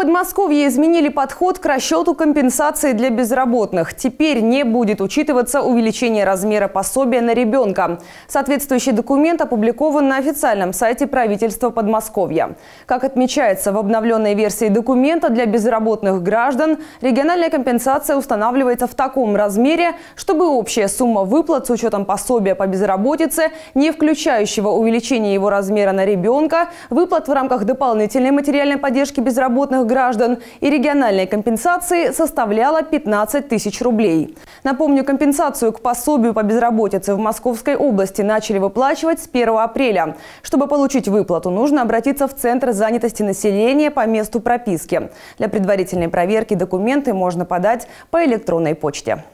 Подмосковье изменили подход к расчету компенсации для безработных. Теперь не будет учитываться увеличение размера пособия на ребенка. Соответствующий документ опубликован на официальном сайте правительства Подмосковья. Как отмечается в обновленной версии документа для безработных граждан, региональная компенсация устанавливается в таком размере, чтобы общая сумма выплат с учетом пособия по безработице, не включающего увеличение его размера на ребенка, выплат в рамках дополнительной материальной поддержки безработных граждан и региональной компенсации составляла 15 тысяч рублей. Напомню, компенсацию к пособию по безработице в Московской области начали выплачивать с 1 апреля. Чтобы получить выплату, нужно обратиться в Центр занятости населения по месту прописки. Для предварительной проверки документы можно подать по электронной почте.